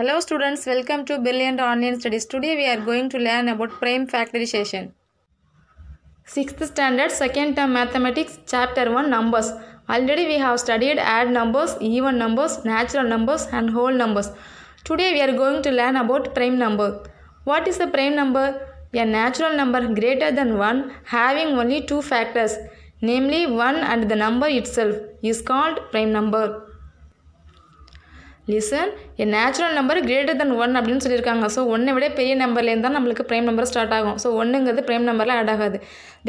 Hello students, welcome to Brilliant Online Studies. Today we are going to learn about prime factorization. 6th standard second term mathematics chapter 1 numbers. Already we have studied add numbers, even numbers, natural numbers and whole numbers. Today we are going to learn about prime number. What is a prime number? A natural number greater than 1 having only two factors namely 1 and the number itself is called prime number. Listen n natural number greater than one அப்படின்னு சொல்லியிருக்காங்க so ஒன்றை விட பெரிய நம்பர்லேருந்து தான் நம்மளுக்கு prime number start ஆகும் so ஒன்றுங்கிறது ப்ரைம் நம்பரில் ஆட் ஆகாது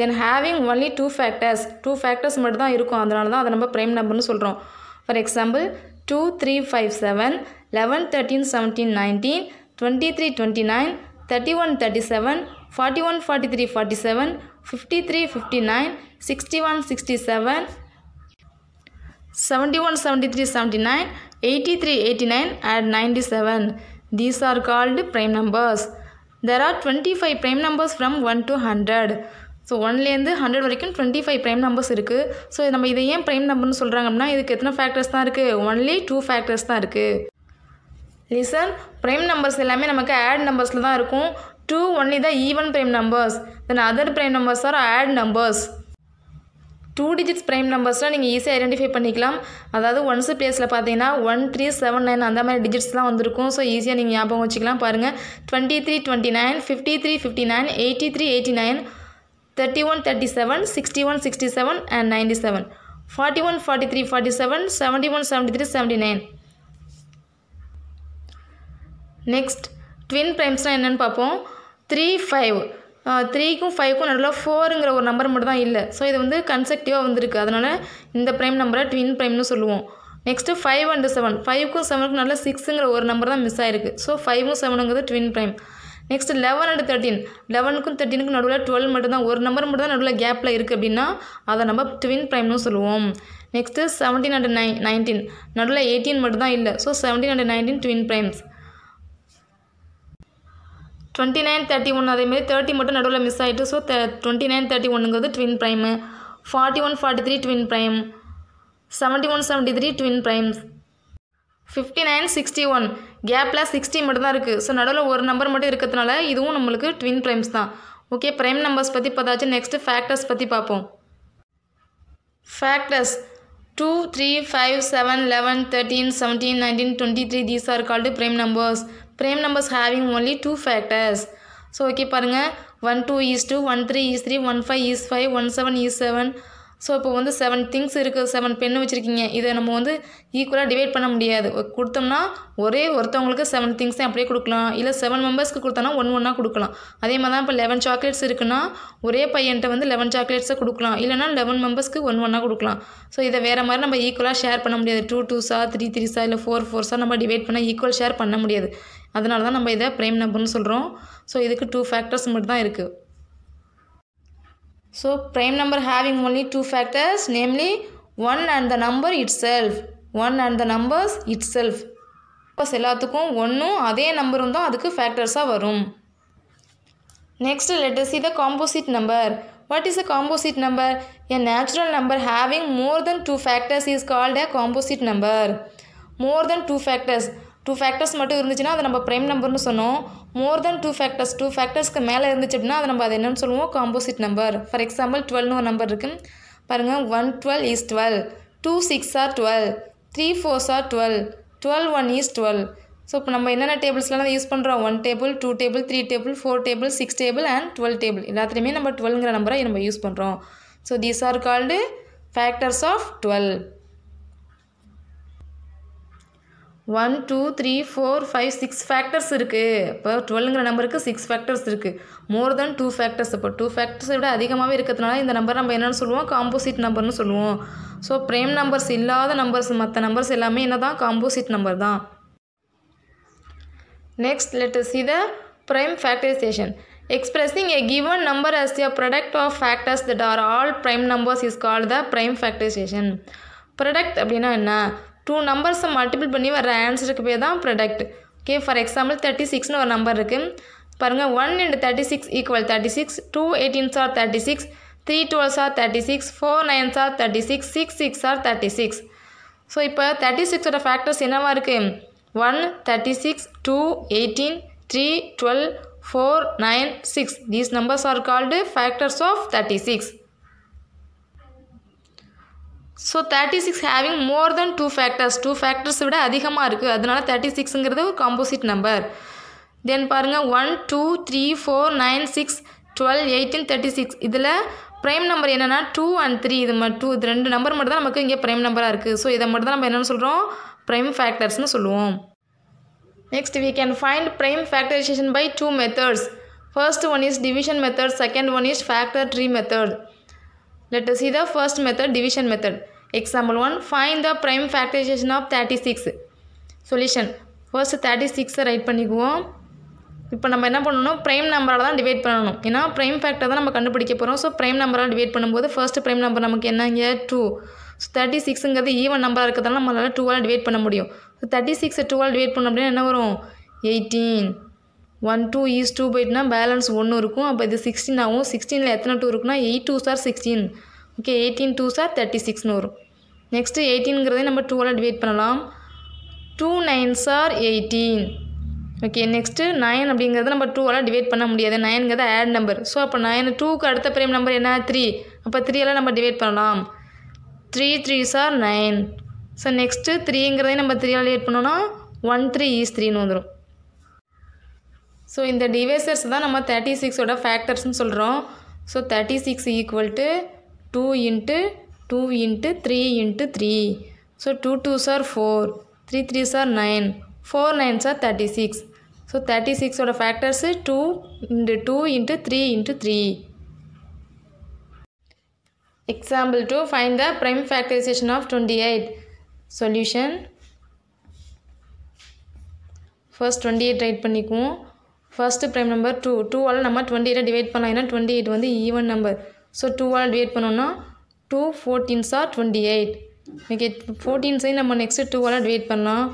then having only two factors two factors மட்டும் தான் இருக்கும் அதனால தான் அதை நம்ம ப்ரைம் நம்பர்னு சொல்கிறோம் for example two three five seven eleven thirteen seventeen nineteen twenty three twenty nine thirty one thirty seven forty one forty three forty seven fifty three fifty nine sixty one sixty seven seventy one seventy three seventy nine eighty eighty three nine 83, 89 seven these are called prime numbers numbers. Are twenty five prime numbers from one to hundred so ஒன்லேருந்து hundred வரைக்கும் twenty five prime numbers இருக்குது so நம்ம இதை ஏன் prime நம்பர்னு சொல்கிறாங்க அப்படின்னா இதுக்கு எத்தனை ஃபேக்டர்ஸ் தான் இருக்குது ஒன்லி டூ ஃபேக்டர்ஸ் தான் இருக்குது லிசன் ப்ரைம் நம்பர்ஸ் எல்லாமே நமக்கு ஆட் நம்பர்ஸில் தான் இருக்கும் டூ ஒன்லி தான் even prime numbers then other prime numbers are odd numbers two digits prime நம்பர்ஸ்லாம் நீங்கள் ஈஸியாக ஐடென்டிஃபை பண்ணிக்கலாம் அதாவது ஒன்ஸ் பிளேஸில் பார்த்தீங்கன்னா ஒன் த்ரீ செவன் நைன் அந்த மாதிரி டிஜிட்ஸ்லாம் வந்திருக்கும் ஸோ ஈஸியாக நீங்கள் ஞாபகம் வச்சுக்கலாம் பாருங்கள் twenty three twenty nine fifty three fifty nine eighty three eighty nine thirty one thirty seven sixty one sixty seven and ninety seven forty one forty three forty seven seventy one seventy three seventy nine next twin ப்ரைம்ஸ்னால் என்னென்னு பார்ப்போம் three five த்ரீக்கும் ஃபைவ்க்கும் நடுவில் ஃபோருங்கிற ஒரு number மட்டும் தான் இல்லை so இது வந்து கன்செக்டிவாக வந்திருக்கு அதனால் இந்த ப்ரைம் நம்பரை ட்வின் ப்ரைம்னு சொல்லுவோம் நெக்ஸ்ட்டு ஃபைவ் அண்டு செவன் ஃபைவ்க்கும் செவனுக்கும் நல்ல சிக்ஸுங்கிற ஒரு நம்பர் தான் மிஸ் ஆயிருக்கு ஸோ ஃபைவும் செவனுங்கிறது twin prime next eleven and thirteen லெவனுக்கும் தேர்ட்டினுக்கும் நடுவில் டுவெல் மட்டும் தான் ஒரு நம்பர் மட்டும் தான் நடுவில் கேப்பில் இருக்குது அப்படின்னா அதை நம்ம ட்வின் ப்ரைம்னு சொல்லுவோம் next seventeen and nine nineteen நடுவில் எயிட்டீன் மட்டும் தான் இல்லை so seventeen and nineteen twin primes twenty nine thirty one அதேமாதிரி தேர்ட்டி மட்டும் நடுவில் மிஸ் ஆகிட்டு ஸோ டுவெண்ட்டி நைன் தேர்ட்டி ஒன்றுங்கிறது twin prime forty one forty three twin prime seventy one seventy three twin primes fifty nine sixty one கேப்பில் sixty மட்டும் தான் இருக்குது so நடுவில் ஒரு நம்பர் மட்டும் இருக்கிறதுனால இதுவும் நம்மளுக்கு ட்வின் ப்ரைம்ஸ் தான் ஓகே ப்ரைம் நம்பர்ஸ் பற்றி பார்த்தாச்சு நெக்ஸ்ட்டு ஃபேக்டர்ஸ் பற்றி பார்ப்போம் factors two three five seven eleven thirteen seventeen nineteen twenty three these are called prime numbers prime numbers having only two factors so okay பாருங்கள் one two is two one three is three one five is five one seven is seven so இப்போ வந்து seven things இருக்குது seven பென்னு வச்சுருக்கீங்க இதை நம்ம வந்து ஈக்குவலாக டிவைட் பண்ண முடியாது கொடுத்தோம்னா ஒரே ஒருத்தவங்களுக்கு செவன் தான் அப்படியே கொடுக்கலாம் இல்லை செவன் மெம்பர்ஸ்க்கு கொடுத்தோம்னா ஒன் ஒன்றா கொடுக்கலாம் அதே மாதிரி தான் இப்போ லெவன் சாக்லேட்ஸ் இருக்குன்னா ஒரே பையன்ட்ட வந்து லெவன் சாக்லேட்ஸை கொடுக்கலாம் இல்லைனா லெவன் மெம்பர்ஸ்க்கு ஒன் ஒன்றா கொடுக்கலாம் ஸோ இதை வேறு மாதிரி நம்ம ஈக்குவலாக ஷேர் பண்ண முடியாது டூ டூஸா த்ரீ த்ரீஸா இல்லை ஃபோர் ஃபோர்ஸாக நம்ம டிவைட் பண்ணால் ஈக்குவல் ஷேர் பண்ண முடியாது அதனால தான் நம்ம இதை ப்ரைம் நம்பர்னு சொல்கிறோம் ஸோ இதுக்கு டூ ஃபேக்டர்ஸ் மட்டும் தான் இருக்குது So prime number having only two factors namely 1 and the number itself. 1 and the numbers itself. Now, எல்லாத்துக்கும் 1 அதே நம்பர் வந்தா அதுக்கு ஃபேக்டர்ஸா வரும் next let us see the composite number what is a composite number a natural number having more than two factors is called a composite number more than two factors two factors மட்டும் இருந்துச்சுன்னா அதை நம்ம prime நம்பர்னு சொன்னோம் more than two factors two ஃபேக்டர்ஸ்க்கு மேலே இருந்துச்சு அப்படின்னா அதை நம்ம அதை என்னென்னு சொல்லுவோம் காம்போசிட் நம்பர் ஃபார் எக்ஸாம்பிள் டுவெல்னு ஒரு நம்பர் இருக்குது பாருங்கள் one twelve is twelve two six are twelve three fours are twelve twelve one is twelve so இப்போ நம்ம என்னென்ன டேபிள்ஸ்லாம் யூஸ் பண்ணுறோம் one table two table three table four table six table and twelve table எல்லாத்துலேயுமே நம்ம டுவெல்ங்கிற நம்பரை நம்ம யூஸ் பண்ணுறோம் so these are called factors of twelve one two three four five six factors இருக்குது இப்போ டுவெல்ங்கிற நம்பருக்கு சிக்ஸ் ஃபேக்டர்ஸ் இருக்குது மோர் தென் டூ ஃபேக்டர்ஸ் இப்போ டூ ஃபேக்டர்ஸை விட அதிகமாகவே இருக்கிறதுனால இந்த நம்பர் நம்ம என்னென்னு சொல்லுவோம் காம்போசிட் நம்பர்னு சொல்லுவோம் ஸோ ப்ரேம் நம்பர்ஸ் இல்லாத நம்பர்ஸ் மற்ற நம்பர்ஸ் எல்லாமே என்ன தான் காம்போசிட் நம்பர் தான் next let us see the prime factorization expressing a given number as a product of factors that are all prime numbers is call the prime factorization product அப்படின்னா என்ன two நம்பர்ஸை multiple பண்ணி வர ஆன்சருக்கு பேர் தான் product okay for example thirty சிக்ஸ்னு ஒரு நம்பர் இருக்குது பாருங்கள் one into thirty six equal thirty six two eighteens are thirty six three twelves are thirty six four nines are thirty six six six are thirty six so இப்போ thirty சிக்ஸோட factors என்னவாக இருக்குது one thirty six two eighteen three twelve four nine six these numbers are called factors of thirty six so thirty six having more than two factors two factors விட அதிகமாக இருக்குது அதனால thirty சிக்ஸுங்கிறது ஒரு composite number then பாருங்கள் one two three four nine six twelve eighteen thirty six இதில் prime number என்னென்னா two and three இது மட்டும் டூ இது ரெண்டு நம்பர் மட்டும் தான் நமக்கு இங்கே ப்ரைம் நம்பராக இருக்குது ஸோ இதை மட்டும் தான் நம்ம என்னென்னு சொல்கிறோம் ப்ரைம் ஃபேக்டர்ஸ்னு சொல்லுவோம் next we can find prime factorization by two methods first one is division method second one is factor tree method let see the first method division method example one find 1. Prime the of thirty six solution Solution. Thirty சிக்ஸை right பண்ணிக்குவோம் இப்போ நம்ம என்ன பண்ணணும் prime நம்பரால் தான் divide பண்ணணும் ஏன்னா prime factor தான் நம்ம கண்டுபிடிக்க போகிறோம் ஸோ ப்ரைம் நம்பரால் டிவைட் பண்ணும்போது ஃபர்ஸ்ட் ப்ரைம் நம்பர் நமக்கு என்னங்க டூ ஸோ தேர்ட்டி சிக்ஸுங்கிறது ஈவன் நம்பராக இருக்கிறதால நம்மளால் டூவால் டிவைட் பண்ண முடியும் ஸோ தேர்ட்டி சிக்ஸை டூவால் டிவைட் பண்ணோம் அப்படின்னா என்ன வரும் eighteen one two is two போயிட்டுனா பேலன்ஸ் ஒன்று இருக்கும் அப்போ இது சிக்ஸ்டீன் ஆகும் சிக்ஸ்டீனில் எத்தனை டூ இருக்குன்னா eight twos are sixteen okay eighteen twos are thirty சிக்ஸ்னு வரும் நெக்ஸ்ட்டு எயிட்டீன்கிறதே நம்ம டூவில் டிவைட் பண்ணலாம் two nines are eighteen okay next nine அப்படிங்கிறது நம்ம டூவெல்லாம் டிவைட் பண்ண முடியாது நைனுங்கிறது ஆட் நம்பர் ஸோ அப்போ நைன் டூக்கு அடுத்த பிரேம் நம்பர் என்ன த்ரீ அப்போ த்ரீயெல்லாம் நம்ம டிவைட் பண்ணலாம் three threes are nine so next த்ரீங்கிறதே நம்ம த்ரீயால் டிவைட் பண்ணோன்னா ஒன் த்ரீ ஈஸ் த்ரீன்னு வந்துடும் ஸோ இந்த டிவைசர்ஸ் தான் நம்ம தேர்ட்டி சிக்ஸோட ஃபேக்டர்ஸ்னு சொல்கிறோம் so thirty six equal to two into two into three into three so two two sir four three threes are nine four nines are thirty six so thirty சிக்ஸோட factors two into two into three into three example two find the prime factorisation of twenty eight solution first twenty eight right பண்ணிக்குவோம் first prime number two டூவால் நம்ம twenty எயிட்டை divide பண்ணலாம் ஏன்னா twenty eight வந்து even number so டூவால் divide பண்ணோன்னா two fourteens are twenty eight okay ஃபோர்டீன்ஸையும் நம்ம நெக்ஸ்ட்டு டூவால் டிவைட் பண்ணலாம்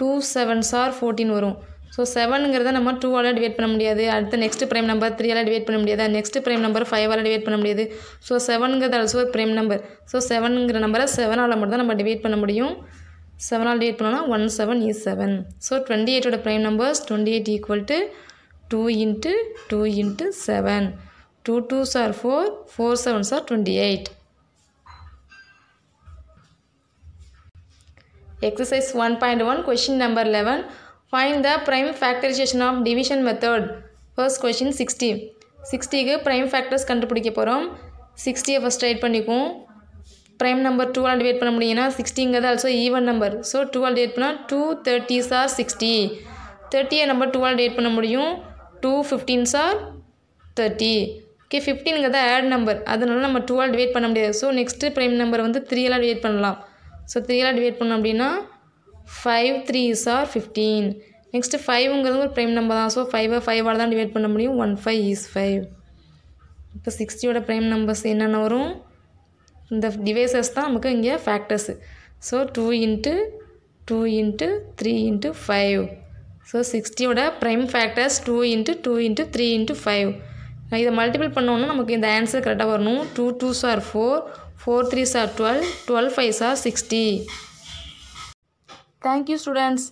டூ செவன்ஸ் ஆர் ஃபோர்டீன் வரும் ஸோ செவனுங்கிறத நம்ம டூவால் டிவைட் பண்ண முடியாது அடுத்த நெக்ஸ்ட் ப்ரைம் நம்பர் த்ரீயால் டிவைட் பண்ண முடியாது நெக்ஸ்ட் ப்ரைம் நம்பர் ஃபைவால் டிவைட் பண்ண முடியாது ஸோ செவனுங்கிறது ஆல்சோ ப்ரைம் நம்பர் ஸோ செவனுங்கிற நம்பரை செவனால் மட்டும் தான் நம்ம டிவைட் பண்ண முடியும் செவனால் டிவைட் பண்ணோன்னா ஒன் செவன் இ seven so twenty எயிட்டோட prime numbers twenty eight equal to two into two into seven two twos are four four sevens are twenty eight exercise one point one question number eleven find the prime factorisation of division method first question sixty சிக்ஸ்டிக்கு prime factors கண்டுபிடிக்க போகிறோம் சிக்ஸ்டியை first right பண்ணிக்கும் prime number டூவால் divide பண்ண முடியும்னா சிக்ஸ்டிங்கிறது also even number so டூவால் டிவைட் பண்ணால் டூ தேர்ட்டிஸ் ஆர் சிக்ஸ்டி தேர்ட்டியை நம்பர் டூவால் டிவைட் பண்ண முடியும் two fifteens are thirty okay ஃபிஃப்டீனுங்க தான் ஆட் நம்பர் அதனால் நம்ம டுவெல் டிவைட் பண்ண முடியாது ஸோ நெக்ஸ்ட்டு ப்ரைம் நம்பர் வந்து த்ரீயெல்லாம் டிவைட் பண்ணலாம் ஸோ த்ரீயெல்லாம் டிவைட் பண்ணோம் அப்படின்னா five three is are fifteen next ஃபைவ்ங்கிறது ஒரு ப்ரைம் நம்பர் தான் ஸோ ஃபைவ் ஃபைவால் தான் டிவைட் பண்ண முடியும் ஒன் ஃபைவ் இஸ் ஃபைவ் இப்போ சிக்ஸ்டியோட ப்ரைம் நம்பர்ஸ் என்னென்ன வரும் இந்த டிவைசஸ் தான் நமக்கு இங்கே factors so two into two into three into five so சிக்ஸ்டியோட prime factors two into two into three into five இதை மல்டிபிள் பண்ணோன்னா நமக்கு இந்த ஆன்சர் கரெக்டாக வரணும் two two sir four four three sir twelve twelve five sir sixty thank you students